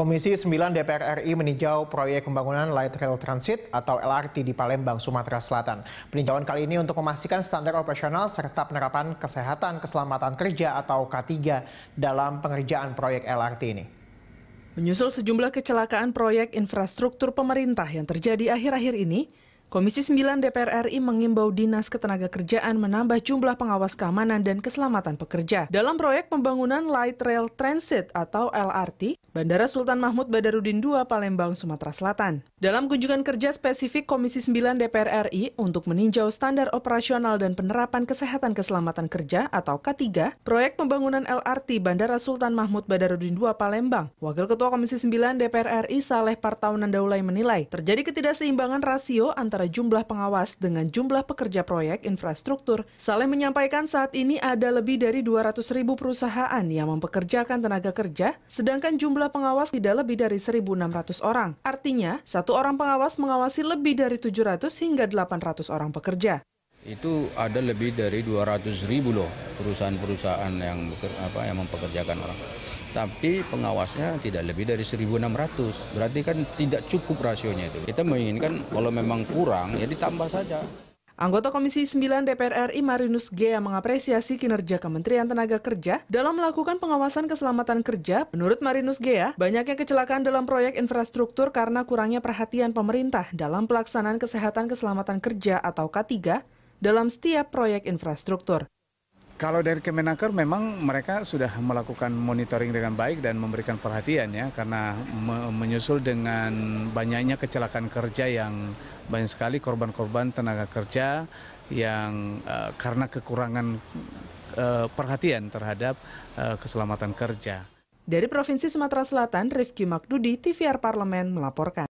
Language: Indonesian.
Komisi 9 DPR RI meninjau proyek pembangunan Light Rail Transit atau LRT di Palembang, Sumatera Selatan. Peninjauan kali ini untuk memastikan standar operasional serta penerapan kesehatan keselamatan kerja atau K3 dalam pengerjaan proyek LRT ini. Menyusul sejumlah kecelakaan proyek infrastruktur pemerintah yang terjadi akhir-akhir ini, Komisi 9 DPR RI mengimbau Dinas Ketenagakerjaan menambah jumlah pengawas keamanan dan keselamatan pekerja. Dalam proyek pembangunan Light Rail Transit atau LRT, Bandara Sultan Mahmud Badarudin II Palembang, Sumatera Selatan. Dalam kunjungan kerja spesifik Komisi 9 DPR RI untuk meninjau standar operasional dan penerapan kesehatan keselamatan kerja atau K3, proyek pembangunan LRT Bandara Sultan Mahmud Badarudin II Palembang, Wakil Ketua Komisi 9 DPR RI Saleh Partaunan Daulay menilai terjadi ketidakseimbangan rasio antara jumlah pengawas dengan jumlah pekerja proyek infrastruktur. Saleh menyampaikan saat ini ada lebih dari 200 ribu perusahaan yang mempekerjakan tenaga kerja, sedangkan jumlah pengawas tidak lebih dari 1.600 orang. Artinya, satu satu orang pengawas mengawasi lebih dari 700 hingga 800 orang pekerja. Itu ada lebih dari 200 ribu loh perusahaan-perusahaan yang apa yang mempekerjakan orang. Tapi pengawasnya tidak lebih dari 1.600. Berarti kan tidak cukup rasionya itu. Kita menginginkan kalau memang kurang ya ditambah saja. Anggota Komisi 9 DPR RI Marinus Gea mengapresiasi kinerja Kementerian Tenaga Kerja dalam melakukan pengawasan keselamatan kerja. Menurut Marinus Gea, ya, banyaknya kecelakaan dalam proyek infrastruktur karena kurangnya perhatian pemerintah dalam pelaksanaan kesehatan keselamatan kerja atau K3 dalam setiap proyek infrastruktur. Kalau dari Kemenaker memang mereka sudah melakukan monitoring dengan baik dan memberikan perhatian ya karena me menyusul dengan banyaknya kecelakaan kerja yang banyak sekali korban-korban tenaga kerja yang uh, karena kekurangan uh, perhatian terhadap uh, keselamatan kerja. Dari Provinsi Sumatera Selatan, Rifki Makdudi, TVR Parlemen melaporkan.